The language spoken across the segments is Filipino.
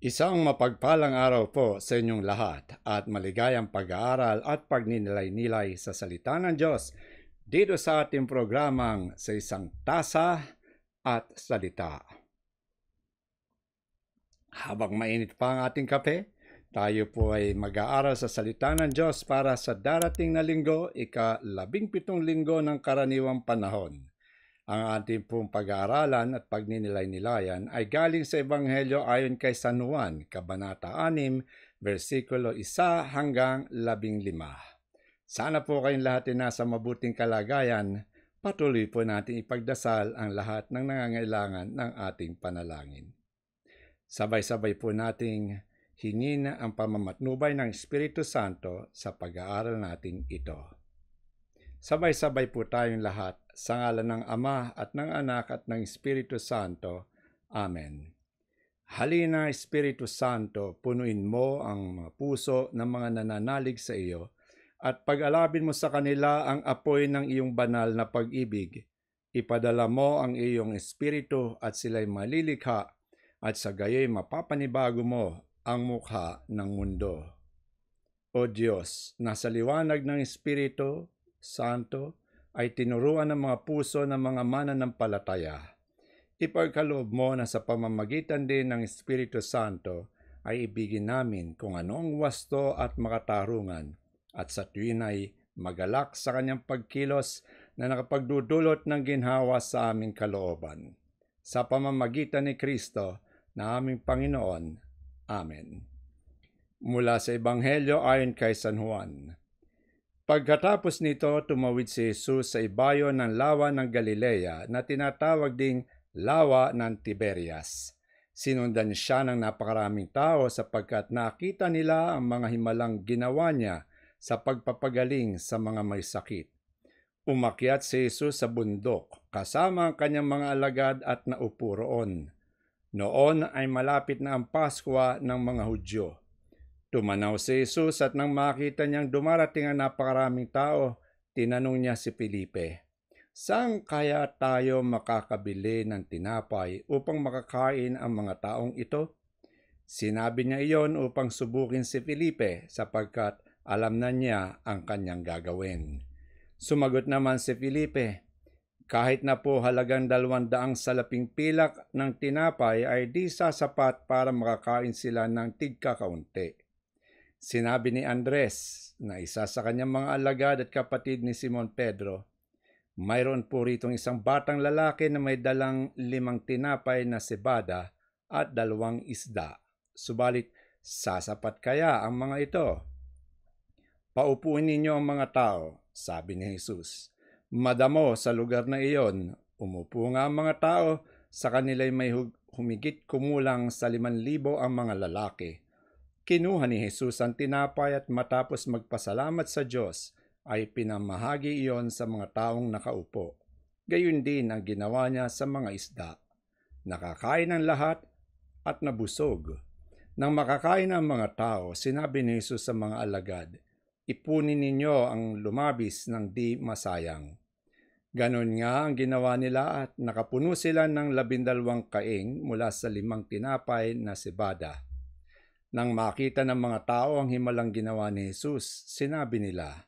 Isang mapagpalang araw po sa inyong lahat at maligayang pag-aaral at pagninilay-nilay sa salita ng Diyos dito sa ating programang Sa Isang Tasa at Salita. Habang mainit pa ang ating kape, tayo po ay mag-aaral sa salita ng Diyos para sa darating na linggo, ika-labing pitong linggo ng karaniwang panahon. Ang ating pong pag-aaralan at pagninilay-nilayan ay galing sa Ebanghelyo ayon kay San Juan, Kabanata 6, versikulo 1 hanggang 15. Sana po kayong lahat ay nasa mabuting kalagayan. Patuloy po natin ipagdasal ang lahat ng nangangailangan ng ating panalangin. Sabay-sabay po nating hingin ang pamamatnubay ng Espiritu Santo sa pag-aaral natin ito. Sabay-sabay po tayong lahat sa ngalan ng Ama at ng Anak at ng Espiritu Santo. Amen. Halina, Espiritu Santo, punuin mo ang mga puso ng mga nananalig sa iyo at pag-alabin mo sa kanila ang apoy ng iyong banal na pag-ibig. Ipadala mo ang iyong espiritu at sila'y malilikha at sa gayoy mapapanibago mo ang mukha ng mundo. O Diyos, nasa liwanag ng Espiritu Santo, ay tinuruan ng mga puso ng mga mananampalataya. Ipagkaloob mo na sa pamamagitan din ng Espiritu Santo ay ibigin namin kung anong wasto at makatarungan at sa tuwin ay magalak sa kanyang pagkilos na nakapagdudulot ng ginhawa sa aming kalooban. Sa pamamagitan ni Kristo na aming Panginoon. Amen. Mula sa Ebanghelyo ayon kay San Juan. Pagkatapos nito, tumawid si Jesus sa ibayo ng lawa ng Galilea na tinatawag ding lawa ng Tiberias. Sinundan siya ng napakaraming tao sapagkat nakita nila ang mga himalang ginawa niya sa pagpapagaling sa mga may sakit. Umakyat si Jesus sa bundok kasama ang kanyang mga alagad at naupo Noon ay malapit na ang Paskwa ng mga Hudyo. Tumanaw si Jesus at nang makita niyang dumarating ang napakaraming tao, tinanong niya si Felipe, Saan kaya tayo makakabili ng tinapay upang makakain ang mga taong ito? Sinabi niya iyon upang subukin si Felipe sapagkat alam na niya ang kanyang gagawin. Sumagot naman si Felipe, kahit na po halagang dalwandaang salaping pilak ng tinapay ay di sasapat para makakain sila ng tigkakaunti. Sinabi ni Andres na isa sa kanyang mga alagad at kapatid ni Simon Pedro, mayroon po rito isang batang lalaki na may dalang limang tinapay na sebada at dalawang isda. Subalit, sasapat kaya ang mga ito? Paupuin ninyo ang mga tao, sabi ni Jesus. Madamo sa lugar na iyon, umupo nga ang mga tao, sa kanila'y may humigit kumulang sa liman libo ang mga lalaki Kinuha ni Jesus ang tinapay at matapos magpasalamat sa Diyos ay pinamahagi iyon sa mga taong nakaupo. Gayun din ang ginawa niya sa mga isda. Nakakain ang lahat at nabusog. Nang makakain ang mga tao, sinabi ni Jesus sa mga alagad, Ipunin ninyo ang lumabis ng di masayang. Ganon nga ang ginawa nila at nakapuno sila ng labindalwang kaing mula sa limang tinapay na sibada. Nang makita ng mga tao ang himalang ginawa ni Jesus, sinabi nila,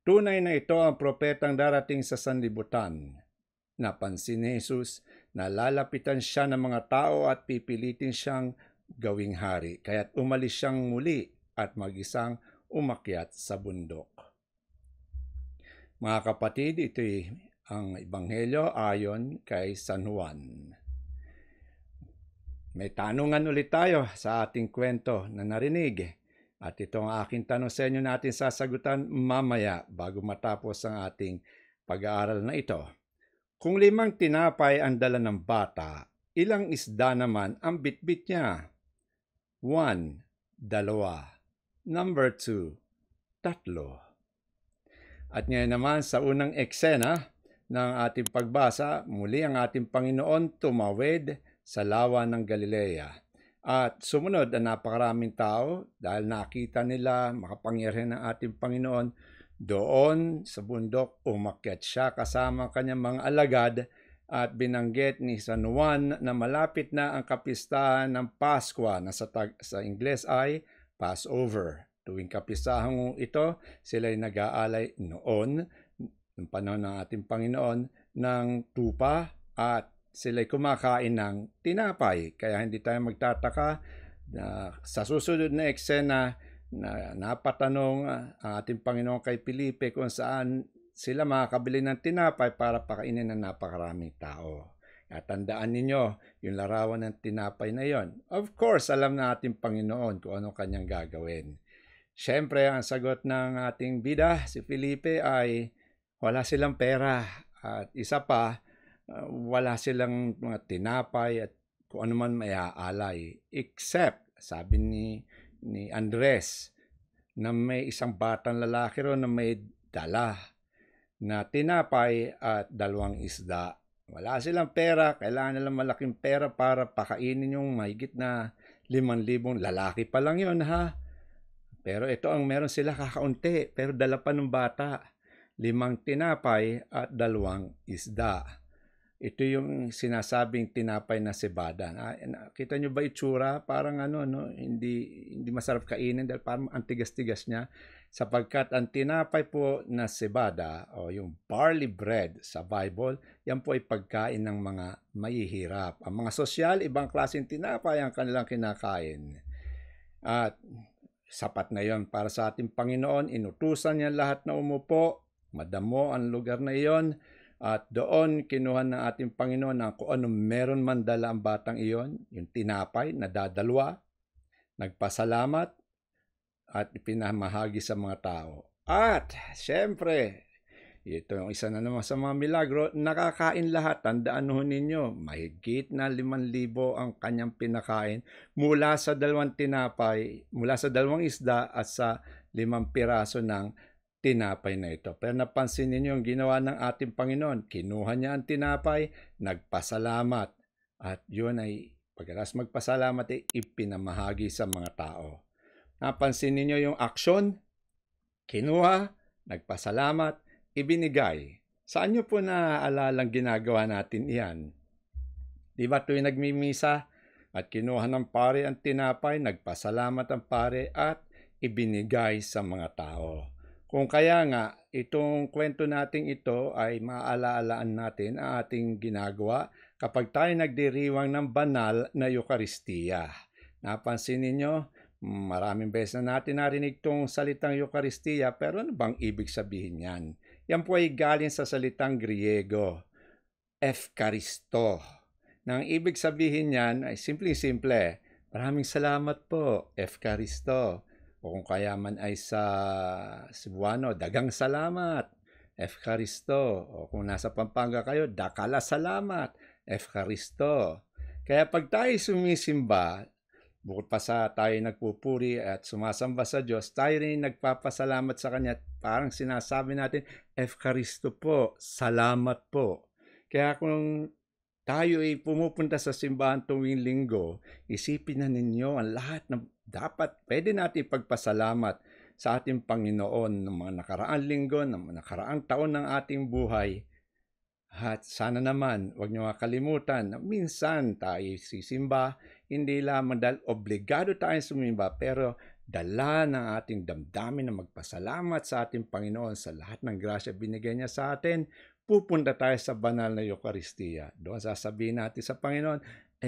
Tunay na ito ang propetang darating sa sanlibutan. Napansin ni Jesus na lalapitan siya ng mga tao at pipilitin siyang gawing hari, kaya't umalis siyang muli at mag-isang umakyat sa bundok. Mga kapatid, ito'y ang Ebanghelyo ayon kay San Juan. May tanungan ulit tayo sa ating kwento na narinig. At ito ang aking tanong sa inyo natin sasagutan mamaya bago matapos ang ating pag-aaral na ito. Kung limang tinapay ang dala ng bata, ilang isda naman ang bitbit niya? 1. Dalawa. Number 2. Tatlo. At ngayon naman sa unang eksena ng ating pagbasa, muli ang ating Panginoon tumawid sa lawa ng Galilea. At sumunod ang napakaraming tao dahil nakita nila makapangyarihan ng ating Panginoon. Doon sa bundok umakyat siya kasama kanyang mga alagad at binanggit ni San Juan na malapit na ang kapistahan ng Paskwa na sa, tag- sa Ingles ay Passover. Tuwing kapistahan ito, sila'y nag-aalay noon, ng panahon ng ating Panginoon, ng tupa at sila'y kumakain ng tinapay. Kaya hindi tayo magtataka na sa susunod na eksena na napatanong ang ah, ating Panginoon kay Pilipe kung saan sila makakabili ng tinapay para pakainin ng napakaraming tao. At tandaan ninyo, yung larawan ng tinapay na yon. Of course, alam na ating Panginoon kung anong kanyang gagawin. Siyempre, ang sagot ng ating bida, si Felipe, ay wala silang pera. At isa pa, Ah, wala silang mga tinapay at kung ano man may aalay. Except, sabi ni, ni Andres, na may isang batang lalaki ron na may dala na tinapay at dalawang isda. Wala silang pera, kailangan nilang malaking pera para pakainin yung mahigit na 5,000 lalaki pa lang yun ha. Pero ito ang meron sila kakaunti, pero dala pa ng bata. Limang tinapay at dalawang isda. Ito yung sinasabing tinapay na sebada. Kita nyo ba itsura? Parang ano, no? hindi, hindi masarap kainin dahil parang antigas-tigas niya. Sapagkat ang tinapay po na sebada o yung barley bread sa Bible, yan po ay pagkain ng mga mahihirap. Ang mga sosyal, ibang klaseng tinapay ang kanilang kinakain. At sapat na yon para sa ating Panginoon. Inutusan niya lahat na umupo. Madamo ang lugar na iyon at doon kinuha ng ating Panginoon ang kung ano meron man dala ang batang iyon, yung tinapay na dadalwa, nagpasalamat at pinamahagi sa mga tao. At syempre, ito yung isa na naman sa mga milagro, nakakain lahat. Tandaan ho ninyo, mahigit na 5,000 ang kanyang pinakain mula sa dalawang tinapay, mula sa dalawang isda at sa limang piraso ng tinapay na ito. Pero napansin ninyo yung ginawa ng ating Panginoon. Kinuha niya ang tinapay, nagpasalamat. At yun ay, pagkatapos magpasalamat, ay eh, ipinamahagi sa mga tao. Napansin ninyo yung aksyon, kinuha, nagpasalamat, ibinigay. Saan nyo po naalalang ginagawa natin iyan? Di ba tuwing nagmimisa at kinuha ng pare ang tinapay, nagpasalamat ang pare at ibinigay sa mga tao. Kung kaya nga, itong kwento nating ito ay maaalaalaan natin ang ating ginagawa kapag tayo nagdiriwang ng banal na Eukaristiya. Napansin ninyo, maraming beses na natin narinig itong salitang Eukaristiya pero ano bang ibig sabihin yan? Yan po ay galing sa salitang Griego, Efkaristo. Nang ibig sabihin yan ay simple simple maraming salamat po, Efkaristo o kung kaya man ay sa Cebuano, dagang salamat, F. Efkaristo. O kung nasa Pampanga kayo, dakala salamat, F. Efkaristo. Kaya pag tayo sumisimba, bukod pa sa tayo nagpupuri at sumasamba sa Diyos, tayo rin nagpapasalamat sa Kanya. Parang sinasabi natin, F. Efkaristo po, salamat po. Kaya kung tayo ay pumupunta sa simbahan tuwing linggo, isipin na ninyo ang lahat ng dapat pwede natin pagpasalamat sa ating Panginoon ng mga nakaraang linggo, ng mga nakaraang taon ng ating buhay. At sana naman, huwag niyo makalimutan na minsan tayo sisimba, hindi lamang dahil obligado tayong sumimba, pero dala ng ating damdamin na magpasalamat sa ating Panginoon sa lahat ng grasya binigay niya sa atin, pupunta tayo sa banal na Eukaristiya. Doon sasabihin natin sa Panginoon,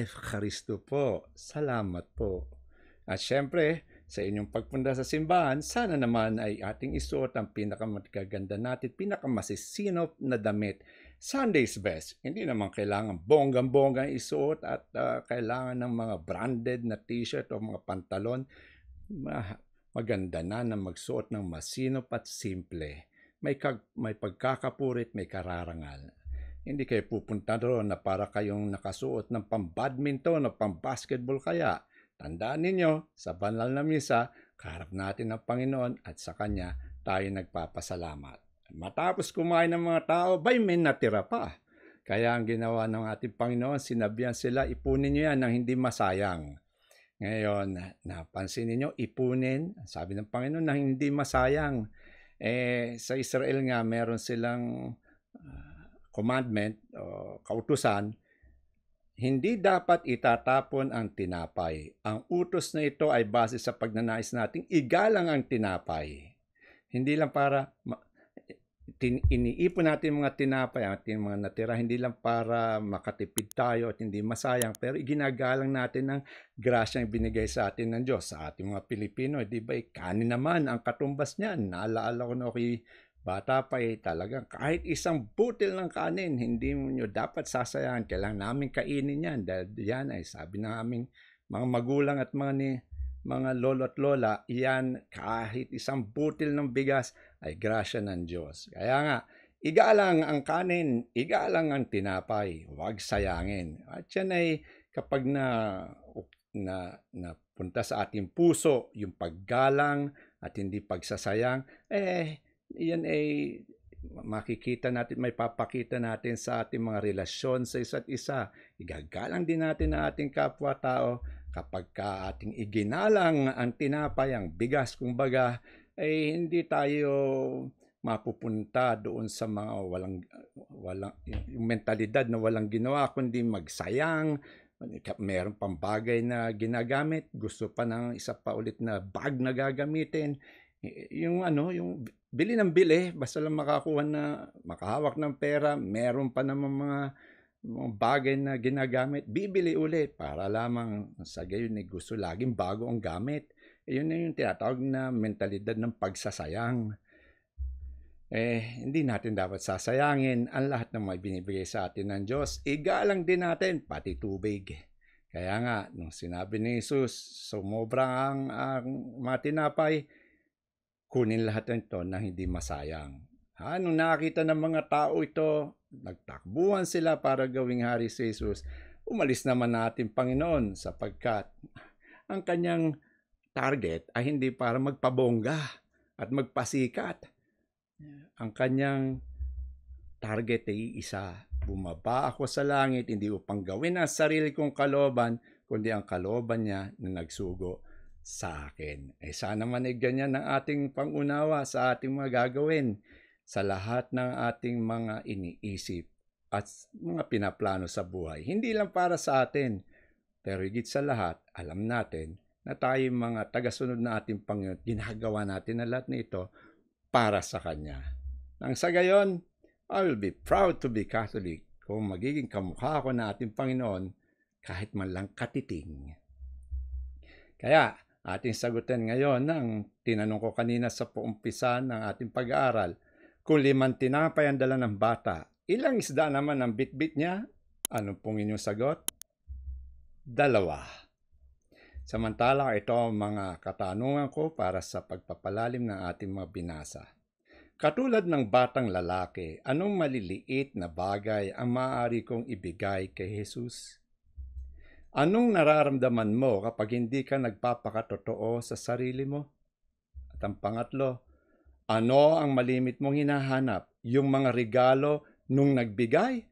Kristo po, salamat po. At syempre, sa inyong pagpunta sa simbahan, sana naman ay ating isuot ang pinakamagaganda natin, pinakamasisinop na damit. Sunday's best. Hindi naman kailangan bonggang-bongga isuot at uh, kailangan ng mga branded na t-shirt o mga pantalon. maganda na na magsuot ng masinop at simple. May, kag- may pagkakapurit, may kararangal. Hindi kayo pupunta doon na para kayong nakasuot ng pambadminton o pambasketball kaya Tandaan ninyo, sa banal na misa, kaharap natin ang Panginoon at sa Kanya tayo nagpapasalamat. Matapos kumain ng mga tao, bay may natira pa. Kaya ang ginawa ng ating Panginoon, sinabihan sila, ipunin nyo yan nang hindi masayang. Ngayon, napansin niyo ipunin, sabi ng Panginoon, na hindi masayang. Eh, sa Israel nga, meron silang uh, commandment o kautusan hindi dapat itatapon ang tinapay. Ang utos na ito ay base sa pagnanais nating igalang ang tinapay. Hindi lang para tin, iniipon natin mga tinapay, at ating mga natira, hindi lang para makatipid tayo at hindi masayang, pero iginagalang natin ang grasyang binigay sa atin ng Diyos, sa ating mga Pilipino. Di ba, eh, kanin naman ang katumbas niyan. Naalaala ko na kay Bata pa eh talagang kahit isang butil ng kanin, hindi nyo dapat sasayaan. Kailangan namin kainin yan dahil yan ay sabi ng aming mga magulang at mga ni, mga lolo at lola, iyan kahit isang butil ng bigas ay grasya ng Diyos. Kaya nga, igalang ang kanin, igalang ang tinapay, huwag sayangin. At yan ay kapag na, na, na punta sa ating puso, yung paggalang at hindi pagsasayang, eh, iyan ay makikita natin, may papakita natin sa ating mga relasyon sa isa't isa. Igagalang din natin ang ating kapwa-tao kapag ka ating iginalang ang tinapay, ang bigas kumbaga, ay hindi tayo mapupunta doon sa mga walang walang yung mentalidad na walang ginawa kundi magsayang meron pang bagay na ginagamit gusto pa ng isa pa ulit na bag na gagamitin yung ano yung bili ng bili, basta lang makakuha na, makahawak ng pera, meron pa naman mga, mga bagay na ginagamit, bibili uli para lamang sa gayon ni eh, gusto laging bago ang gamit. E yun na yung tinatawag na mentalidad ng pagsasayang. Eh, hindi natin dapat sasayangin ang lahat ng may binibigay sa atin ng Diyos. Igalang din natin, pati tubig. Kaya nga, nung sinabi ni Jesus, sumobra ang, ang matinapay, kunin lahat ito na hindi masayang. Ha? Nung nakakita ng mga tao ito, nagtakbuhan sila para gawing hari si Jesus, umalis naman natin Panginoon sapagkat ang kanyang target ay hindi para magpabongga at magpasikat. Ang kanyang target ay isa. Bumaba ako sa langit, hindi upang gawin ang sarili kong kaloban, kundi ang kaloban niya na nagsugo sa akin. Eh, sana manig ganyan ang ating pangunawa sa ating mga gagawin sa lahat ng ating mga iniisip at mga pinaplano sa buhay. Hindi lang para sa atin, pero higit sa lahat, alam natin na tayo mga tagasunod na ating Panginoon, ginagawa natin na lahat nito para sa Kanya. Nang sa gayon, I will be proud to be Catholic kung magiging kamukha ko na ating Panginoon kahit man lang katiting. Kaya, Ating sagutin ngayon ang tinanong ko kanina sa poumpisa ng ating pag-aaral. Kung limang tinapay ang dala ng bata, ilang isda naman ang bitbit niya? Ano pong inyong sagot? Dalawa. Samantala, ito ang mga katanungan ko para sa pagpapalalim ng ating mga binasa. Katulad ng batang lalaki, anong maliliit na bagay ang maaari kong ibigay kay Jesus? Anong nararamdaman mo kapag hindi ka nagpapakatotoo sa sarili mo? At ang pangatlo, ano ang malimit mong hinahanap? Yung mga regalo nung nagbigay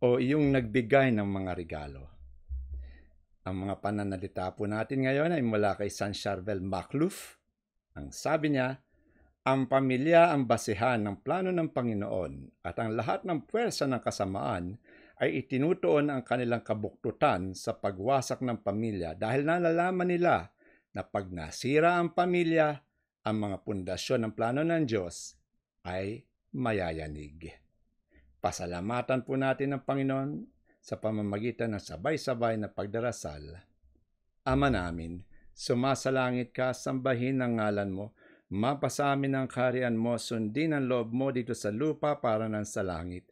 o yung nagbigay ng mga regalo? Ang mga pananalita po natin ngayon ay mula kay San Charvel Makluf. Ang sabi niya, ang pamilya ang basehan ng plano ng Panginoon at ang lahat ng puwersa ng kasamaan ay itinutuon ang kanilang kabuktutan sa pagwasak ng pamilya dahil nalalaman nila na pag nasira ang pamilya, ang mga pundasyon ng plano ng Diyos ay mayayanig. Pasalamatan po natin ang Panginoon sa pamamagitan ng sabay-sabay na pagdarasal. Ama namin, sumasalangit ka, sambahin ang ngalan mo, mapasamin ang kaharian mo, sundin ang loob mo dito sa lupa para ng sa langit.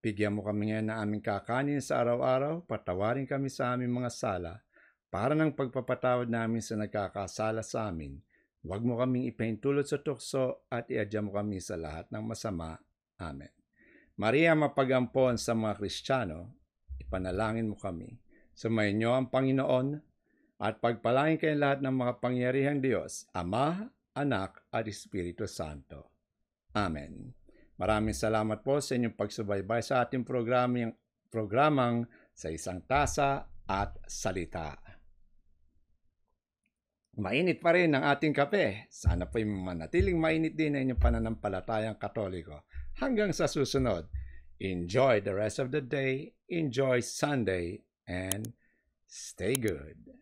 Bigyan mo kami ngayon ng aming kakanin sa araw-araw, patawarin kami sa aming mga sala, para ng pagpapatawad namin sa nagkakasala sa amin. Huwag mo kaming ipahintulot sa tukso at iadya mo kami sa lahat ng masama. Amen. Maria mapagampon sa mga Kristiyano, ipanalangin mo kami. Sumayin niyo ang Panginoon at pagpalain kayo lahat ng mga pangyarihang Diyos, Ama, Anak at Espiritu Santo. Amen. Maraming salamat po sa inyong pagsubaybay sa ating programang, programang sa isang tasa at salita. Mainit pa rin ang ating kape. Sana po'y manatiling mainit din ang inyong pananampalatayang katoliko. Hanggang sa susunod, enjoy the rest of the day, enjoy Sunday, and stay good.